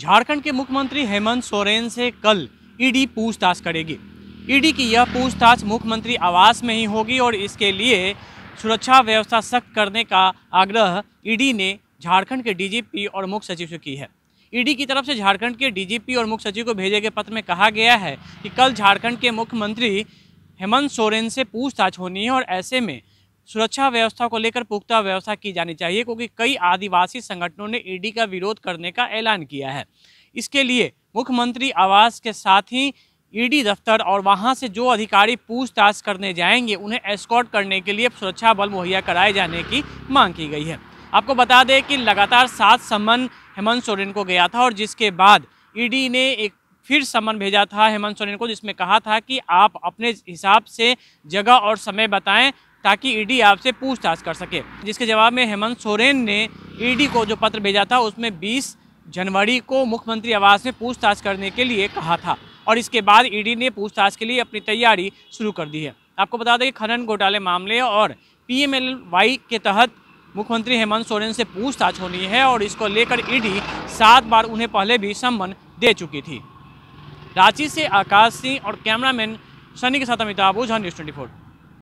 झारखंड के मुख्यमंत्री हेमंत सोरेन से कल ईडी पूछताछ करेगी ईडी की यह पूछताछ मुख्यमंत्री आवास में ही होगी और इसके लिए सुरक्षा व्यवस्था सख्त करने का आग्रह ईडी ने झारखंड के डीजीपी और मुख्य सचिव से की है ईडी की तरफ से झारखंड के डीजीपी और मुख्य सचिव को भेजे गए पत्र में कहा गया है कि कल झारखंड के मुख्यमंत्री हेमंत सोरेन से पूछताछ होनी है और ऐसे में सुरक्षा व्यवस्था को लेकर पुख्ता व्यवस्था की जानी चाहिए क्योंकि कई आदिवासी संगठनों ने ईडी e का विरोध करने का ऐलान किया है इसके लिए मुख्यमंत्री आवास के साथ ही ईडी e दफ्तर और वहां से जो अधिकारी पूछताछ करने जाएंगे उन्हें एस्कॉर्ट करने के लिए सुरक्षा बल मुहैया कराए जाने की मांग की गई है आपको बता दें कि लगातार सात समन हेमंत सोरेन को गया था और जिसके बाद ईडी e ने एक फिर समन भेजा था हेमंत सोरेन को जिसमें कहा था कि आप अपने हिसाब से जगह और समय बताएं ताकि ईडी आपसे पूछताछ कर सके जिसके जवाब में हेमंत सोरेन ने ईडी को जो पत्र भेजा था उसमें 20 जनवरी को मुख्यमंत्री आवास में पूछताछ करने के लिए कहा था और इसके बाद ईडी ने पूछताछ के लिए अपनी तैयारी शुरू कर दी है आपको बता दें कि खनन घोटाले मामले और पीएमएलवाई के तहत मुख्यमंत्री हेमंत सोरेन से पूछताछ होनी है और इसको लेकर ईडी सात बार उन्हें पहले भी सम्मन दे चुकी थी रांची से आकाश सिंह और कैमरामैन सनी के साथ अमिताभ ओझा न्यूज़ ट्वेंटी